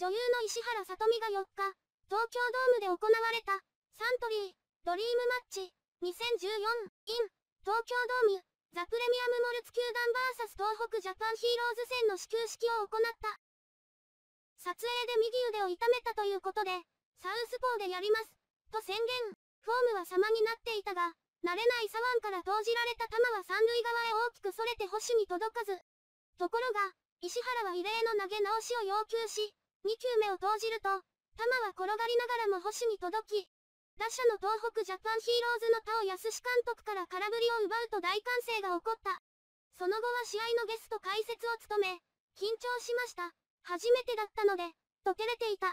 女優の石原さとみが4日、東京ドームで行われた、サントリー、ドリームマッチ、2014 in、東京ドーム、ザ・プレミアム・モルツ球団 VS 東北ジャパンヒーローズ戦の始球式を行った。撮影で右腕を痛めたということで、サウスポーでやります、と宣言。フォームは様になっていたが、慣れない左腕から投じられた球は三塁側へ大きくそれて星に届かず。ところが、石原は異例の投げ直しを要求し、2球目を投じると、球は転がりながらも星に届き、打者の東北ジャパンヒーローズの田尾康史監督から空振りを奪うと大歓声が起こった。その後は試合のゲスト解説を務め、緊張しました。初めてだったので、と照れていた。